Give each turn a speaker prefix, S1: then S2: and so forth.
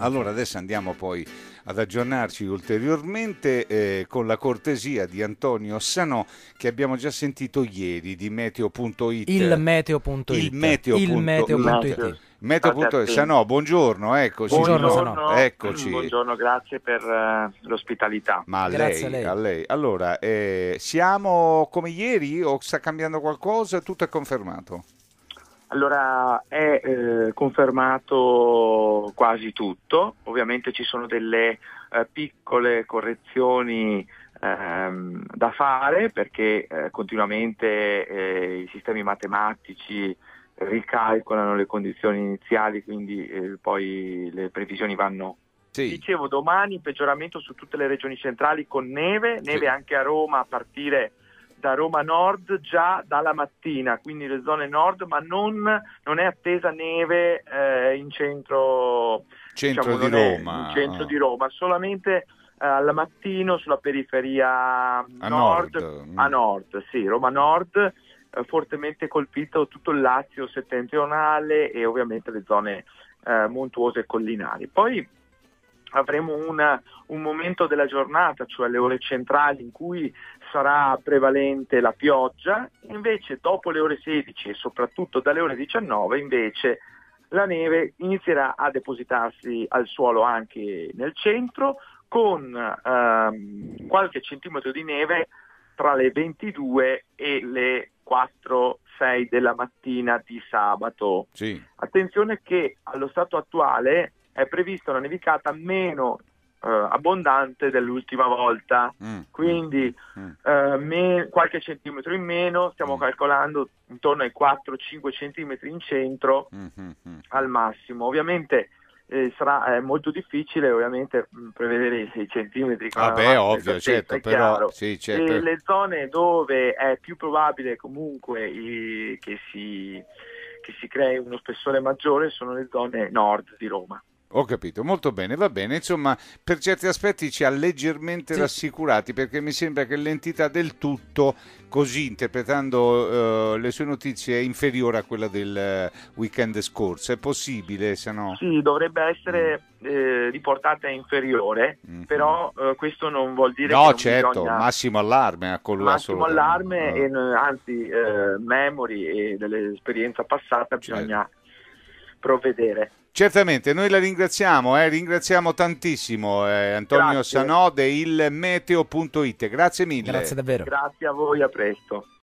S1: Allora adesso andiamo poi ad aggiornarci ulteriormente eh, con la cortesia di Antonio Sanò che abbiamo già sentito ieri di meteo.it. Il
S2: meteo.it. Il meteo.it. Il meteo.it. Meteo.it. Sanò,
S1: buongiorno, eccoci. Buongiorno, buongiorno, eccoci. buongiorno
S2: grazie per eh, l'ospitalità. Ma a lei, a lei, a
S1: lei. Allora, eh, siamo come ieri o sta cambiando qualcosa? Tutto è confermato?
S2: Allora è eh, confermato quasi tutto, ovviamente ci sono delle eh, piccole correzioni ehm, da fare perché eh, continuamente eh, i sistemi matematici ricalcolano le condizioni iniziali, quindi eh, poi le previsioni vanno sì. Dicevo, domani peggioramento su tutte le regioni centrali con neve, neve sì. anche a Roma a partire da Roma Nord già dalla mattina, quindi le zone nord, ma non, non è attesa neve eh, in centro, centro, diciamo, di, Roma. centro ah. di Roma. solamente eh, al mattino sulla periferia a nord, nord. a mm. nord, sì, Roma Nord eh, fortemente colpito tutto il Lazio settentrionale e ovviamente le zone eh, montuose e collinari. Poi avremo una, un momento della giornata, cioè le ore centrali, in cui sarà prevalente la pioggia, invece dopo le ore 16 e soprattutto dalle ore 19 invece la neve inizierà a depositarsi al suolo anche nel centro con ehm, qualche centimetro di neve tra le 22 e le 4-6 della mattina di sabato. Sì. Attenzione che allo stato attuale è prevista una nevicata meno eh, abbondante dell'ultima volta, mm. quindi mm. mm. Eh, me- qualche centimetro in meno, stiamo mm. calcolando intorno ai 4-5 centimetri in centro mm-hmm. al massimo. Ovviamente eh, sarà molto difficile ovviamente mm, prevedere i 6 centimetri. Vabbè, ah ovvio, certo, però
S1: sì, certo. le
S2: zone dove è più probabile comunque i- che si che si crei uno spessore maggiore sono le zone nord di Roma.
S1: Ho capito, molto bene, va bene. Insomma, per certi aspetti ci ha leggermente sì. rassicurati perché mi sembra che l'entità del tutto, così interpretando uh, le sue notizie, è inferiore a quella del eh, weekend scorso. È possibile, se no?
S2: Sì, dovrebbe essere mm. eh, riportata inferiore, mm-hmm. però eh, questo non vuol dire no, che. No, certo, bisogna...
S1: massimo allarme a colui Massimo allarme, ah. e,
S2: eh, anzi, eh, memory e dell'esperienza passata certo. bisogna provvedere.
S1: Certamente, noi la ringraziamo, eh, ringraziamo tantissimo eh, Antonio Grazie. Sanode, il meteo.it. Grazie mille. Grazie davvero.
S2: Grazie a voi, a presto.